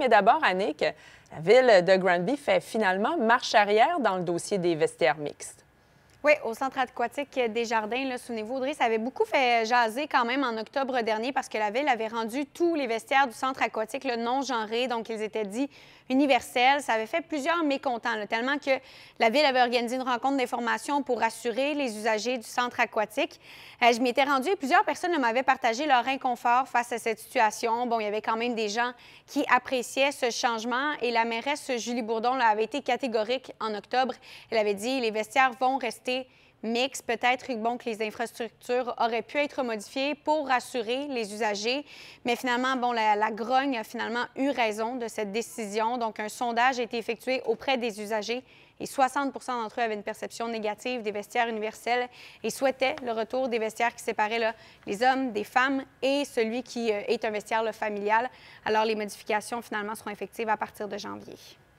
Mais d'abord, Annick, la ville de Granby fait finalement marche arrière dans le dossier des vestiaires mixtes. Oui, au centre aquatique des Jardins, souvenez-vous, Audrey, ça avait beaucoup fait jaser quand même en octobre dernier parce que la ville avait rendu tous les vestiaires du centre aquatique le non genrés, donc ils étaient dits universels. Ça avait fait plusieurs mécontents, tellement que la ville avait organisé une rencontre d'information pour rassurer les usagers du centre aquatique. Euh, je m'y étais rendue et plusieurs personnes m'avaient partagé leur inconfort face à cette situation. Bon, il y avait quand même des gens qui appréciaient ce changement et la mairesse Julie Bourdon avait été catégorique en octobre. Elle avait dit les vestiaires vont rester mix. Peut-être bon, que les infrastructures auraient pu être modifiées pour rassurer les usagers. Mais finalement, bon, la, grogne a finalement eu raison de cette décision. Donc, un sondage a été effectué auprès des usagers et 60 d'entre eux avaient une perception négative des vestiaires universels et souhaitaient le retour des vestiaires qui séparaient les hommes des femmes et celui qui euh, est un vestiaire familial. Alors, les modifications finalement seront effectives à partir de janvier.